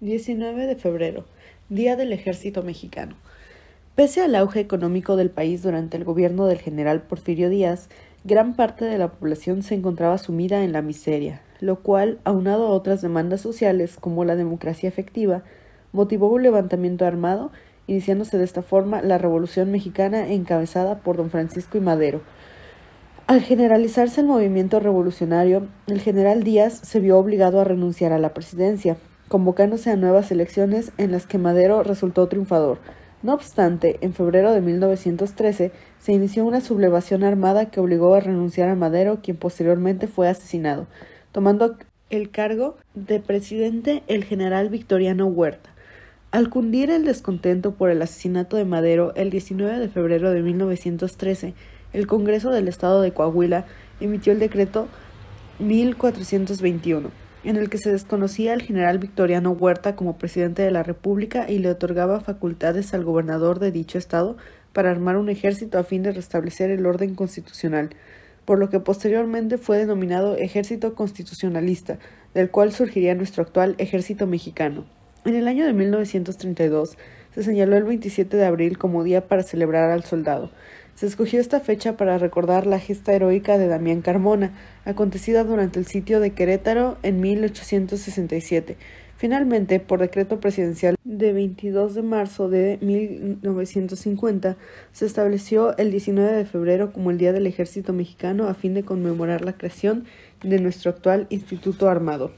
19 de febrero, Día del Ejército Mexicano. Pese al auge económico del país durante el gobierno del general Porfirio Díaz, gran parte de la población se encontraba sumida en la miseria, lo cual, aunado a otras demandas sociales como la democracia efectiva, motivó un levantamiento armado, iniciándose de esta forma la Revolución Mexicana encabezada por don Francisco y Madero. Al generalizarse el movimiento revolucionario, el general Díaz se vio obligado a renunciar a la presidencia, convocándose a nuevas elecciones en las que Madero resultó triunfador. No obstante, en febrero de 1913 se inició una sublevación armada que obligó a renunciar a Madero, quien posteriormente fue asesinado, tomando el cargo de presidente el general Victoriano Huerta. Al cundir el descontento por el asesinato de Madero el 19 de febrero de 1913, el Congreso del Estado de Coahuila emitió el decreto 1421 en el que se desconocía al general Victoriano Huerta como presidente de la República y le otorgaba facultades al gobernador de dicho estado para armar un ejército a fin de restablecer el orden constitucional, por lo que posteriormente fue denominado Ejército Constitucionalista, del cual surgiría nuestro actual Ejército Mexicano. En el año de 1932 se señaló el 27 de abril como día para celebrar al soldado, se escogió esta fecha para recordar la gesta heroica de Damián Carmona, acontecida durante el sitio de Querétaro en 1867. Finalmente, por decreto presidencial de 22 de marzo de 1950, se estableció el 19 de febrero como el Día del Ejército Mexicano a fin de conmemorar la creación de nuestro actual Instituto Armado.